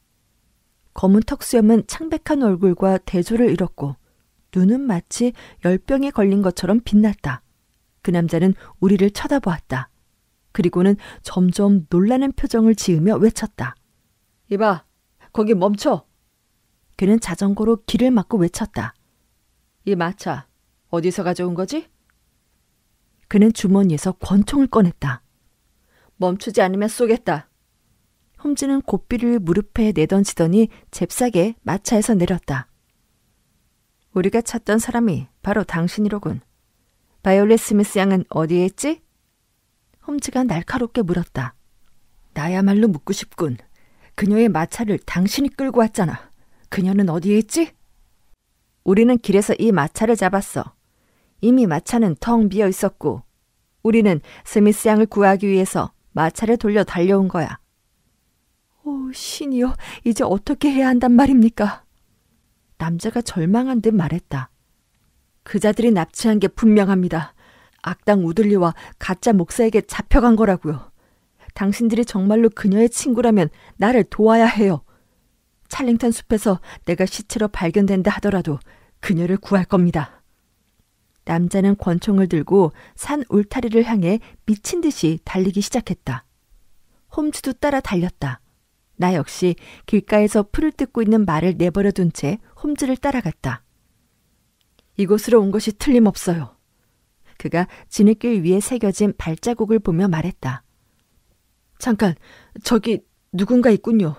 검은 턱수염은 창백한 얼굴과 대조를 잃었고 눈은 마치 열병에 걸린 것처럼 빛났다. 그 남자는 우리를 쳐다보았다. 그리고는 점점 놀라는 표정을 지으며 외쳤다. 이봐, 거기 멈춰! 그는 자전거로 길을 막고 외쳤다. 이 마차, 어디서 가져온 거지? 그는 주머니에서 권총을 꺼냈다. 멈추지 않으면 쏘겠다. 홈즈는 고삐를 무릎에 내던지더니 잽싸게 마차에서 내렸다. 우리가 찾던 사람이 바로 당신이로군. 바이올렛 스미스 양은 어디에 있지? 홈즈가 날카롭게 물었다. 나야말로 묻고 싶군. 그녀의 마차를 당신이 끌고 왔잖아. 그녀는 어디에 있지? 우리는 길에서 이 마차를 잡았어. 이미 마차는 텅 비어 있었고, 우리는 스미스 양을 구하기 위해서 마차를 돌려 달려온 거야. 오, 신이여, 이제 어떻게 해야 한단 말입니까? 남자가 절망한 듯 말했다. 그자들이 납치한 게 분명합니다. 악당 우들리와 가짜 목사에게 잡혀간 거라고요. 당신들이 정말로 그녀의 친구라면 나를 도와야 해요. 찰링턴 숲에서 내가 시체로 발견된다 하더라도 그녀를 구할 겁니다. 남자는 권총을 들고 산 울타리를 향해 미친 듯이 달리기 시작했다. 홈즈도 따라 달렸다. 나 역시 길가에서 풀을 뜯고 있는 말을 내버려 둔 채 홈즈를 따라갔다. 이곳으로 온 것이 틀림없어요. 그가 진흙길 위에 새겨진 발자국을 보며 말했다. 잠깐, 저기 누군가 있군요.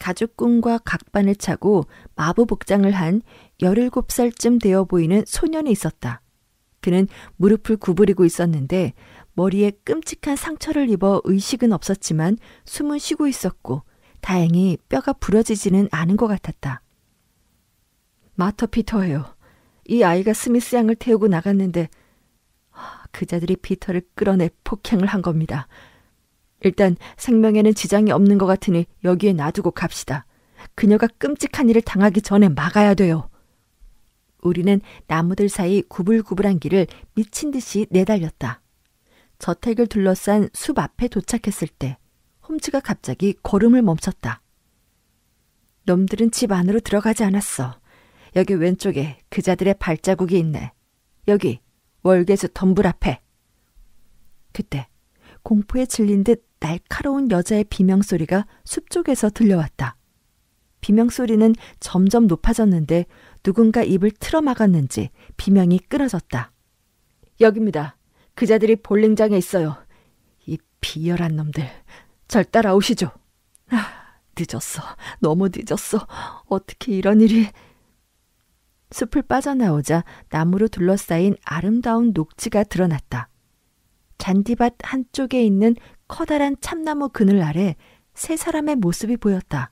가죽끈과 각반을 차고 마부 복장을 한 17살쯤 되어 보이는 소년이 있었다. 그는 무릎을 구부리고 있었는데 머리에 끔찍한 상처를 입어 의식은 없었지만 숨은 쉬고 있었고 다행히 뼈가 부러지지는 않은 것 같았다. 마터 피터예요. 이 아이가 스미스 양을 태우고 나갔는데 그자들이 피터를 끌어내 폭행을 한 겁니다. 일단 생명에는 지장이 없는 것 같으니 여기에 놔두고 갑시다. 그녀가 끔찍한 일을 당하기 전에 막아야 돼요. 우리는 나무들 사이 구불구불한 길을 미친 듯이 내달렸다. 저택을 둘러싼 숲 앞에 도착했을 때 홈즈가 갑자기 걸음을 멈췄다. 놈들은 집 안으로 들어가지 않았어. 여기 왼쪽에 그자들의 발자국이 있네. 여기 월계수 덤불 앞에. 그때 공포에 질린 듯 날카로운 여자의 비명소리가 숲 쪽에서 들려왔다. 비명소리는 점점 높아졌는데 누군가 입을 틀어막았는지 비명이 끊어졌다. 여기입니다. 그자들이 볼링장에 있어요. 이 비열한 놈들. 절 따라오시죠. 아, 늦었어. 너무 늦었어. 어떻게 이런 일이... 숲을 빠져나오자 나무로 둘러싸인 아름다운 녹지가 드러났다. 잔디밭 한쪽에 있는 커다란 참나무 그늘 아래 세 사람의 모습이 보였다.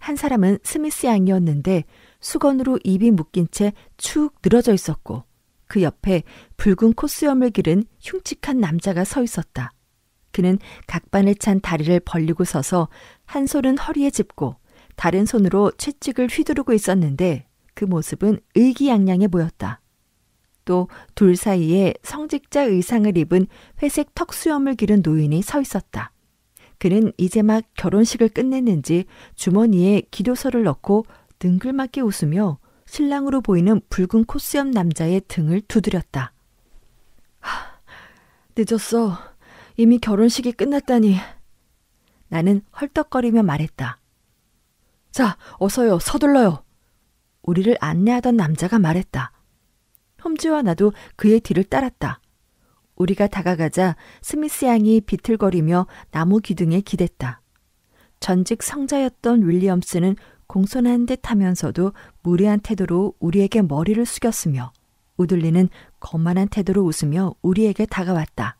한 사람은 스미스 양이었는데 수건으로 입이 묶인 채 축 늘어져 있었고 그 옆에 붉은 콧수염을 기른 흉측한 남자가 서 있었다. 그는 각반을 찬 다리를 벌리고 서서 한 손은 허리에 짚고 다른 손으로 채찍을 휘두르고 있었는데 그 모습은 의기양양해 보였다. 또 둘 사이에 성직자 의상을 입은 회색 턱수염을 기른 노인이 서 있었다. 그는 이제 막 결혼식을 끝냈는지 주머니에 기도서를 넣고 능글맞게 웃으며 신랑으로 보이는 붉은 코수염 남자의 등을 두드렸다. 하, 늦었어. 이미 결혼식이 끝났다니. 나는 헐떡거리며 말했다. 자, 어서요. 서둘러요. 우리를 안내하던 남자가 말했다. 홈즈와 나도 그의 뒤를 따랐다. 우리가 다가가자 스미스 양이 비틀거리며 나무 기둥에 기댔다. 전직 성자였던 윌리엄스는 공손한 듯 하면서도 무례한 태도로 우리에게 머리를 숙였으며 우들리는 거만한 태도로 웃으며 우리에게 다가왔다.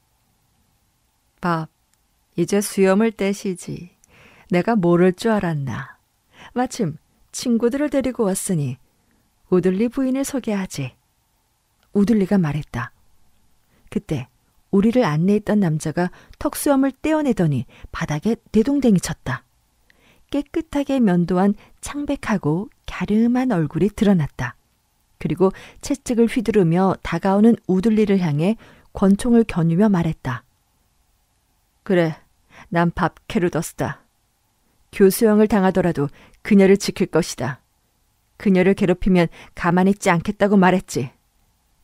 밥, 이제 수염을 떼시지. 내가 모를 줄 알았나. 마침 친구들을 데리고 왔으니 우들리 부인을 소개하지. 우들리가 말했다. 그때 우리를 안내했던 남자가 턱수염을 떼어내더니 바닥에 대동댕이 쳤다. 깨끗하게 면도한 창백하고 갸름한 얼굴이 드러났다. 그리고 채찍을 휘두르며 다가오는 우들리를 향해 권총을 겨누며 말했다. 그래, 난밥 케르더스다. 교수형을 당하더라도 그녀를 지킬 것이다. 그녀를 괴롭히면 가만히 있지 않겠다고 말했지.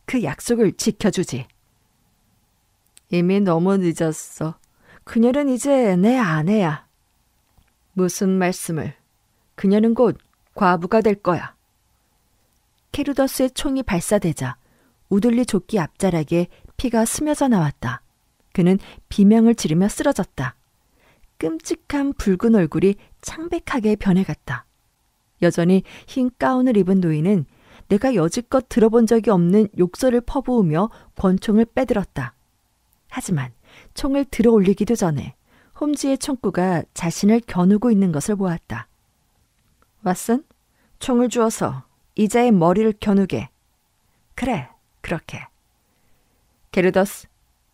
그 약속을 지켜주지. 이미 너무 늦었어. 그녀는 이제 내 아내야. 무슨 말씀을. 그녀는 곧 과부가 될 거야. 캐루더스의 총이 발사되자 우둘리 조끼 앞자락에 피가 스며져 나왔다. 그는 비명을 지르며 쓰러졌다. 끔찍한 붉은 얼굴이 창백하게 변해갔다. 여전히 흰 가운을 입은 노인은 내가 여지껏 들어본 적이 없는 욕설을 퍼부으며 권총을 빼들었다. 하지만 총을 들어 올리기도 전에 홈즈의 총구가 자신을 겨누고 있는 것을 보았다. 왓슨, 총을 주어서 이자의 머리를 겨누게. 그래, 그렇게. 게르더스,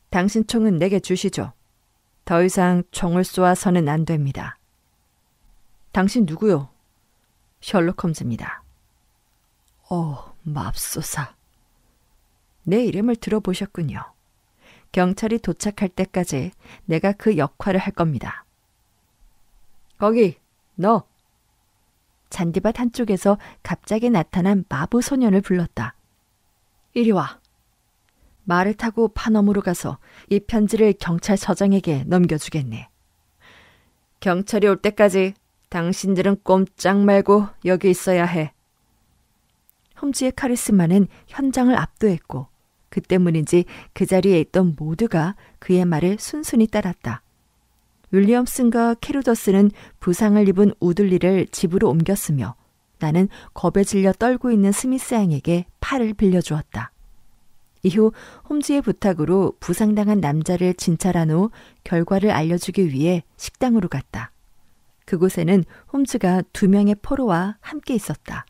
당신 총은 내게 주시죠. 더 이상 총을 쏘아서는 안 됩니다. 당신 누구요? 셜록 홈즈입니다. 어, 맙소사. 내 이름을 들어보셨군요. 경찰이 도착할 때까지 내가 그 역할을 할 겁니다. 거기, 너! 잔디밭 한쪽에서 갑자기 나타난 마부 소년을 불렀다. 이리 와. 말을 타고 파넘으로 가서 이 편지를 경찰서장에게 넘겨주겠네. 경찰이 올 때까지 당신들은 꼼짝 말고 여기 있어야 해. 험지의 카리스마는 현장을 압도했고 그 때문인지 그 자리에 있던 모두가 그의 말을 순순히 따랐다. 윌리엄슨과 캐루더스는 부상을 입은 우둘리를 집으로 옮겼으며 나는 겁에 질려 떨고 있는 스미스 양에게 팔을 빌려주었다. 이후 홈즈의 부탁으로 부상당한 남자를 진찰한 후 결과를 알려주기 위해 식당으로 갔다. 그곳에는 홈즈가 두 명의 포로와 함께 있었다.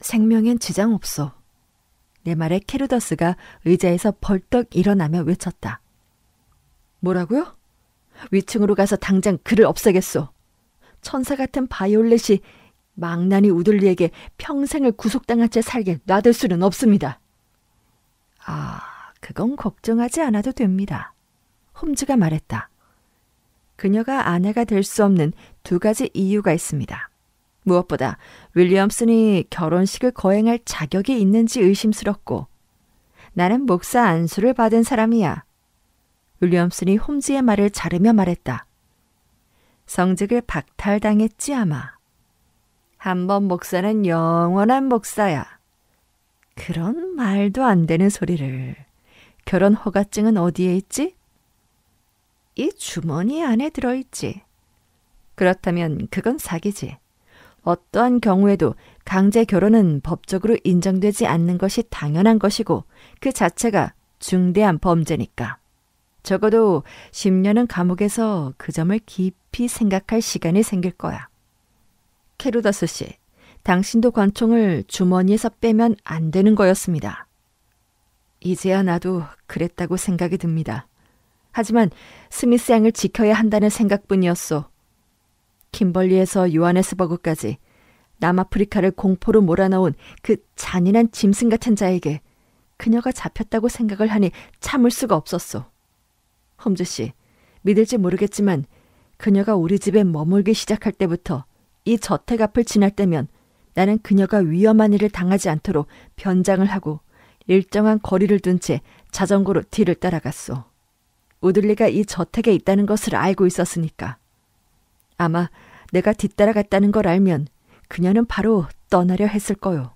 생명엔 지장 없어. 내 말에 캐르더스가 의자에서 벌떡 일어나며 외쳤다. 뭐라고요? 위층으로 가서 당장 그를 없애겠소. 천사 같은 바이올렛이 망나니 우둘리에게 평생을 구속당한 채 살게 놔둘 수는 없습니다. 아, 그건 걱정하지 않아도 됩니다. 홈즈가 말했다. 그녀가 아내가 될 수 없는 두 가지 이유가 있습니다. 무엇보다 윌리엄슨이 결혼식을 거행할 자격이 있는지 의심스럽고 나는 목사 안수를 받은 사람이야. 윌리엄슨이 홈즈의 말을 자르며 말했다. 성직을 박탈당했지 아마. 한 번 목사는 영원한 목사야. 그런 말도 안 되는 소리를. 결혼 허가증은 어디에 있지? 이 주머니 안에 들어있지. 그렇다면 그건 사기지. 어떠한 경우에도 강제 결혼은 법적으로 인정되지 않는 것이 당연한 것이고 그 자체가 중대한 범죄니까. 적어도 10년은 감옥에서 그 점을 깊이 생각할 시간이 생길 거야. 케루다스 씨, 당신도 권총을 주머니에서 빼면 안 되는 거였습니다. 이제야 나도 그랬다고 생각이 듭니다. 하지만 스미스 양을 지켜야 한다는 생각뿐이었소. 킴벌리에서 요하네스버그까지 남아프리카를 공포로 몰아넣은 그 잔인한 짐승 같은 자에게 그녀가 잡혔다고 생각을 하니 참을 수가 없었소. 홈즈 씨, 믿을지 모르겠지만 그녀가 우리 집에 머물기 시작할 때부터 이 저택 앞을 지날 때면 나는 그녀가 위험한 일을 당하지 않도록 변장을 하고 일정한 거리를 둔 채 자전거로 뒤를 따라갔소. 우들리가 이 저택에 있다는 것을 알고 있었으니까. 아마 내가 뒤따라갔다는 걸 알면 그녀는 바로 떠나려 했을 거요.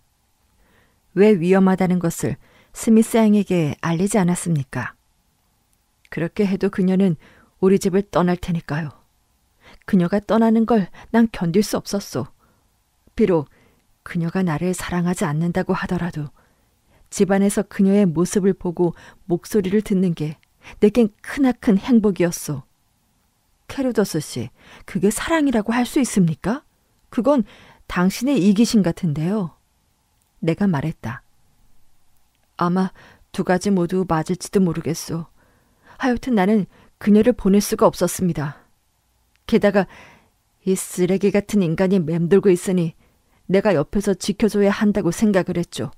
왜 위험하다는 것을 스미스 양에게 알리지 않았습니까? 그렇게 해도 그녀는 우리 집을 떠날 테니까요. 그녀가 떠나는 걸 난 견딜 수 없었소. 비록 그녀가 나를 사랑하지 않는다고 하더라도 집안에서 그녀의 모습을 보고 목소리를 듣는 게 내겐 크나큰 행복이었소. 캐루더스 씨, 그게 사랑이라고 할 수 있습니까? 그건 당신의 이기심 같은데요. 내가 말했다. 아마 두 가지 모두 맞을지도 모르겠소. 하여튼 나는 그녀를 보낼 수가 없었습니다. 게다가 이 쓰레기 같은 인간이 맴돌고 있으니 내가 옆에서 지켜줘야 한다고 생각을 했죠.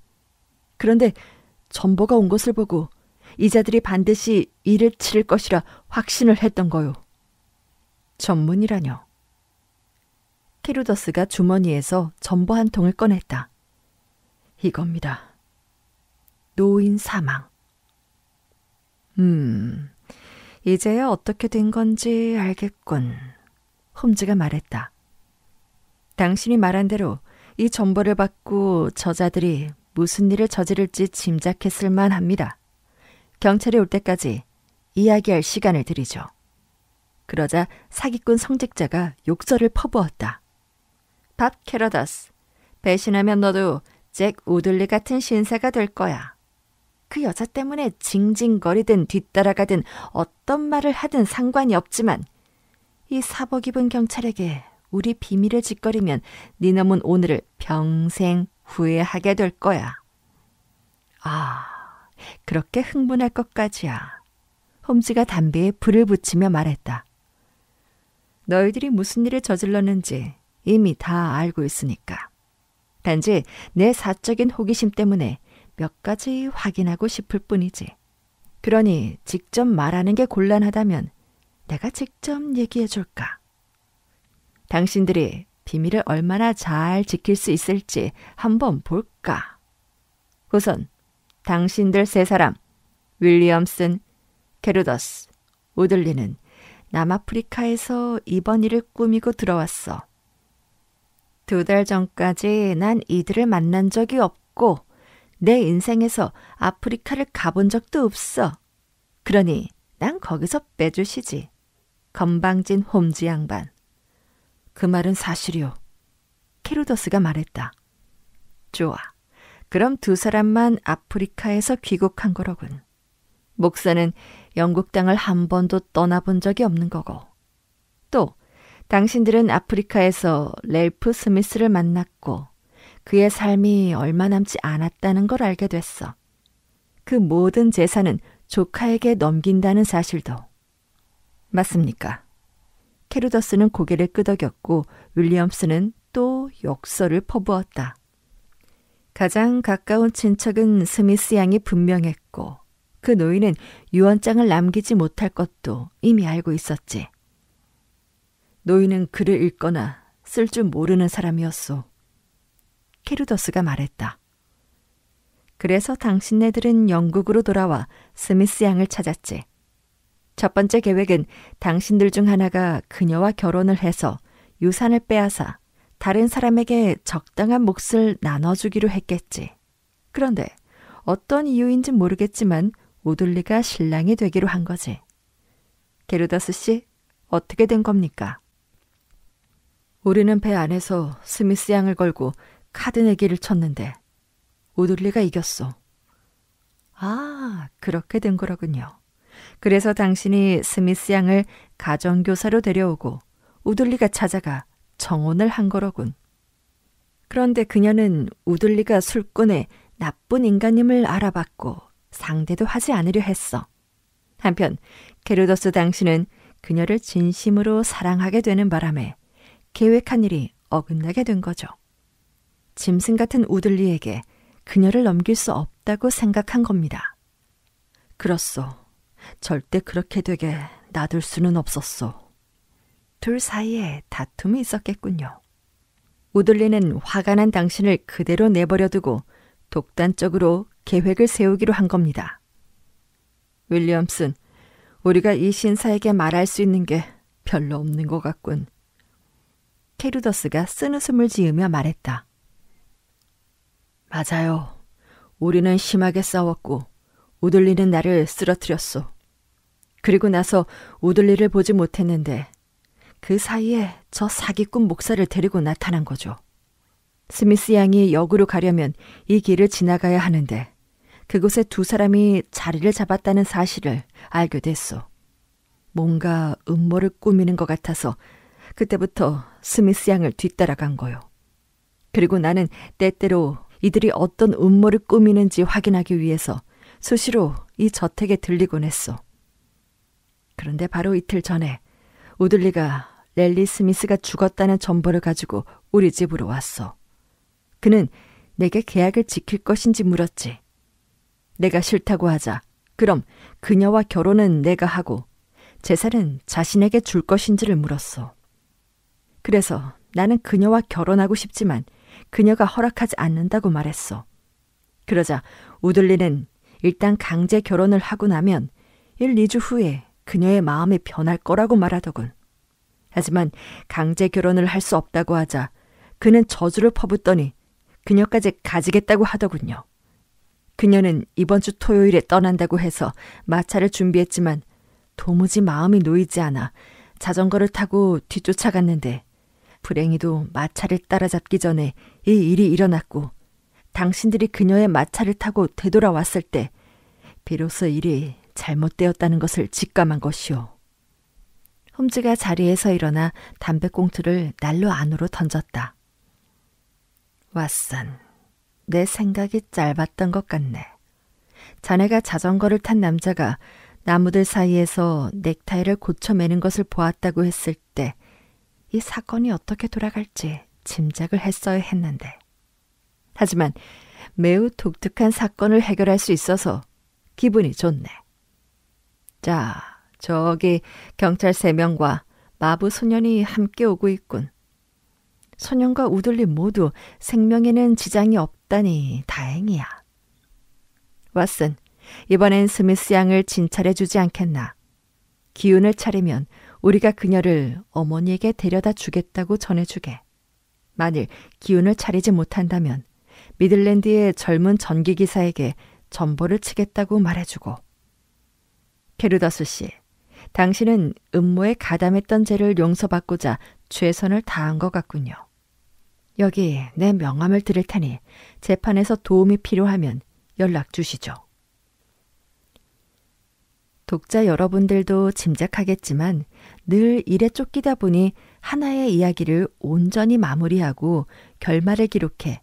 그런데 전보가 온 것을 보고 이자들이 반드시 이를 치를 것이라 확신을 했던 거요. 전문이라뇨. 케루더스가 주머니에서 전보 한 통을 꺼냈다. 이겁니다. 노인 사망. 음, 이제야 어떻게 된 건지 알겠군. 홈즈가 말했다. 당신이 말한 대로 이 정보를 받고 저자들이 무슨 일을 저지를지 짐작했을 만합니다. 경찰이 올 때까지 이야기할 시간을 드리죠. 그러자 사기꾼 성직자가 욕설을 퍼부었다. 밥 캐러다스, 배신하면 너도 잭 우들리 같은 신세가 될 거야. 그 여자 때문에 징징거리든 뒤따라가든 어떤 말을 하든 상관이 없지만 이 사복 입은 경찰에게 우리 비밀을 짓거리면 네 놈은 오늘을 평생 후회하게 될 거야. 아, 그렇게 흥분할 것까지야. 홈즈가 담배에 불을 붙이며 말했다. 너희들이 무슨 일을 저질렀는지 이미 다 알고 있으니까. 단지 내 사적인 호기심 때문에 몇 가지 확인하고 싶을 뿐이지. 그러니 직접 말하는 게 곤란하다면 내가 직접 얘기해 줄까? 당신들이 비밀을 얼마나 잘 지킬 수 있을지 한번 볼까. 우선 당신들 세 사람, 윌리엄슨, 게르더스, 오들리는 남아프리카에서 이번 일을 꾸미고 들어왔어. 두 달 전까지 난 이들을 만난 적이 없고 내 인생에서 아프리카를 가본 적도 없어. 그러니 난 거기서 빼주시지. 건방진 홈즈 양반. 그 말은 사실이오. 캐루더스가 말했다. 좋아. 그럼 두 사람만 아프리카에서 귀국한 거로군. 목사는 영국 땅을 한 번도 떠나본 적이 없는 거고. 또, 당신들은 아프리카에서 랠프 스미스를 만났고, 그의 삶이 얼마 남지 않았다는 걸 알게 됐어. 그 모든 재산은 조카에게 넘긴다는 사실도. 맞습니까? 캐루더스는 고개를 끄덕였고 윌리엄스는 또욕설을 퍼부었다. 가장 가까운 친척은 스미스 양이 분명했고 그 노인은 유언장을 남기지 못할 것도 이미 알고 있었지. 노인은 글을 읽거나 쓸 줄 모르는 사람이었소. 캐루더스가 말했다. 그래서 당신네들은 영국으로 돌아와 스미스 양을 찾았지. 첫 번째 계획은 당신들 중 하나가 그녀와 결혼을 해서 유산을 빼앗아 다른 사람에게 적당한 몫을 나눠주기로 했겠지. 그런데 어떤 이유인지 모르겠지만 오둘리가 신랑이 되기로 한 거지. 게르다스 씨, 어떻게 된 겁니까? 우리는 배 안에서 스미스 양을 걸고 카드 내기를 쳤는데 오둘리가 이겼어. 아, 그렇게 된 거라군요. 그래서 당신이 스미스 양을 가정교사로 데려오고 우둘리가 찾아가 정혼을 한 거로군. 그런데 그녀는 우둘리가 술꾼의 나쁜 인간임을 알아봤고 상대도 하지 않으려 했어. 한편 게르더스 당신은 그녀를 진심으로 사랑하게 되는 바람에 계획한 일이 어긋나게 된 거죠. 짐승 같은 우들리에게 그녀를 넘길 수 없다고 생각한 겁니다. 그렇소. 절대 그렇게 되게 놔둘 수는 없었소. 둘 사이에 다툼이 있었겠군요. 우들리는 화가 난 당신을 그대로 내버려두고 독단적으로 계획을 세우기로 한 겁니다. 윌리엄슨, 우리가 이 신사에게 말할 수 있는 게 별로 없는 것 같군. 케루더스가쓴 웃음을 지으며 말했다. 맞아요. 우리는 심하게 싸웠고 우들리는 나를 쓰러뜨렸소. 그리고 나서 오들리를 보지 못했는데 그 사이에 저 사기꾼 목사를 데리고 나타난 거죠. 스미스 양이 역으로 가려면 이 길을 지나가야 하는데 그곳에 두 사람이 자리를 잡았다는 사실을 알게 됐소. 뭔가 음모를 꾸미는 것 같아서 그때부터 스미스 양을 뒤따라간 거요. 그리고 나는 때때로 이들이 어떤 음모를 꾸미는지 확인하기 위해서 수시로 이 저택에 들리곤 했어. 그런데 바로 이틀 전에 우들리가 랠리 스미스가 죽었다는 정보를 가지고 우리 집으로 왔어. 그는 내게 계약을 지킬 것인지 물었지. 내가 싫다고 하자. 그럼 그녀와 결혼은 내가 하고 제사는 자신에게 줄 것인지를 물었어. 그래서 나는 그녀와 결혼하고 싶지만 그녀가 허락하지 않는다고 말했어. 그러자 우들리는 일단 강제 결혼을 하고 나면 1, 2주 후에 그녀의 마음이 변할 거라고 말하더군. 하지만 강제 결혼을 할 수 없다고 하자 그는 저주를 퍼붓더니 그녀까지 가지겠다고 하더군요. 그녀는 이번 주 토요일에 떠난다고 해서 마차를 준비했지만 도무지 마음이 놓이지 않아 자전거를 타고 뒤쫓아갔는데 불행히도 마차를 따라잡기 전에 이 일이 일어났고 당신들이 그녀의 마차를 타고 되돌아왔을 때 비로소 일이 잘못되었다는 것을 직감한 것이오. 홈즈가 자리에서 일어나 담배꽁투를 난로 안으로 던졌다. 왓슨, 내 생각이 짧았던 것 같네. 자네가 자전거를 탄 남자가 나무들 사이에서 넥타이를 고쳐매는 것을 보았다고 했을 때 이 사건이 어떻게 돌아갈지 짐작을 했어야 했는데. 하지만 매우 독특한 사건을 해결할 수 있어서 기분이 좋네. 자, 저기 경찰 세 명과 마부 소년이 함께 오고 있군. 소년과 우들림 모두 생명에는 지장이 없다니 다행이야. 왓슨, 이번엔 스미스 양을 진찰해 주지 않겠나. 기운을 차리면 우리가 그녀를 어머니에게 데려다 주겠다고 전해주게. 만일 기운을 차리지 못한다면 미들랜드의 젊은 전기기사에게 전보를 치겠다고 말해주고 페르다스 씨, 당신은 음모에 가담했던 죄를 용서받고자 최선을 다한 것 같군요. 여기 내 명함을 드릴 테니 재판에서 도움이 필요하면 연락 주시죠. 독자 여러분들도 짐작하겠지만 늘 일에 쫓기다 보니 하나의 이야기를 온전히 마무리하고 결말을 기록해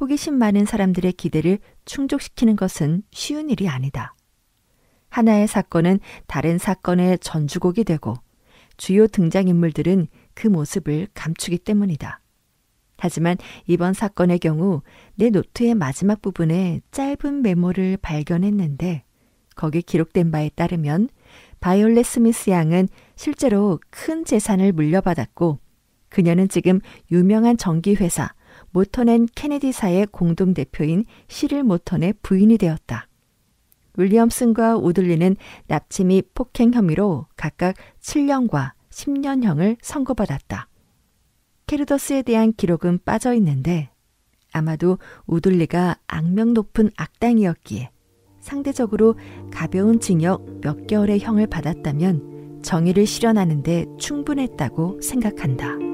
호기심 많은 사람들의 기대를 충족시키는 것은 쉬운 일이 아니다. 하나의 사건은 다른 사건의 전주곡이 되고 주요 등장인물들은 그 모습을 감추기 때문이다. 하지만 이번 사건의 경우 내 노트의 마지막 부분에 짧은 메모를 발견했는데 거기 기록된 바에 따르면 바이올렛 스미스 양은 실제로 큰 재산을 물려받았고 그녀는 지금 유명한 전기회사 모터넨 케네디사의 공동대표인 시릴 모턴의 부인이 되었다. 윌리엄슨과 우들리는 납치 및 폭행 혐의로 각각 7년과 10년형을 선고받았다. 캐르더스에 대한 기록은 빠져 있는데 아마도 우들리가 악명 높은 악당이었기에 상대적으로 가벼운 징역 몇 개월의 형을 받았다면 정의를 실현하는데 충분했다고 생각한다.